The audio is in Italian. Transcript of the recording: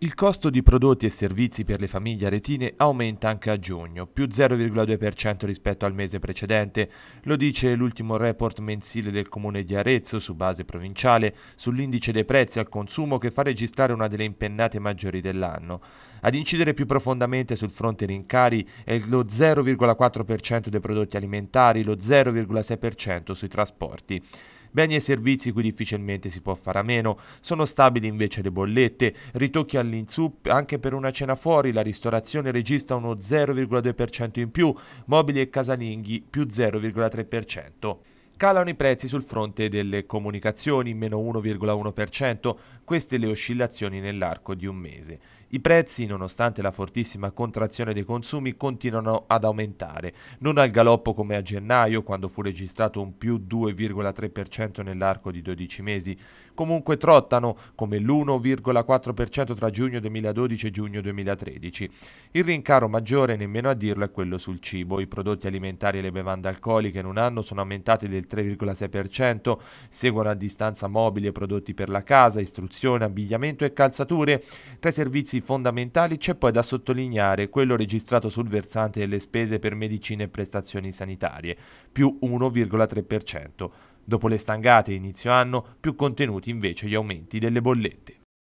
Il costo di prodotti e servizi per le famiglie aretine aumenta anche a giugno, più 0,2% rispetto al mese precedente, lo dice l'ultimo report mensile del comune di Arezzo su base provinciale sull'indice dei prezzi al consumo che fa registrare una delle impennate maggiori dell'anno. Ad incidere più profondamente sul fronte rincari è lo 0,4% dei prodotti alimentari, lo 0,6% sui trasporti. Beni e servizi cui difficilmente si può fare a meno, sono stabili invece le bollette, ritocchi all'insù anche per una cena fuori, la ristorazione registra uno 0,2% in più, mobili e casalinghi più 0,3%. Calano i prezzi sul fronte delle comunicazioni, meno 1,1%, queste le oscillazioni nell'arco di un mese. I prezzi, nonostante la fortissima contrazione dei consumi, continuano ad aumentare, non al galoppo come a gennaio, quando fu registrato un più 2,3% nell'arco di 12 mesi, comunque trottano come l'1,4% tra giugno 2012 e giugno 2013. Il rincaro maggiore, nemmeno a dirlo, è quello sul cibo. I prodotti alimentari e le bevande alcoliche in un anno sono aumentati del 3,6%, seguono a distanza mobili e prodotti per la casa, istruzione, abbigliamento e calzature. Tra i servizi fondamentali c'è poi da sottolineare quello registrato sul versante delle spese per medicine e prestazioni sanitarie, più 1,3%. Dopo le stangate inizio anno, più contenuti invece gli aumenti delle bollette.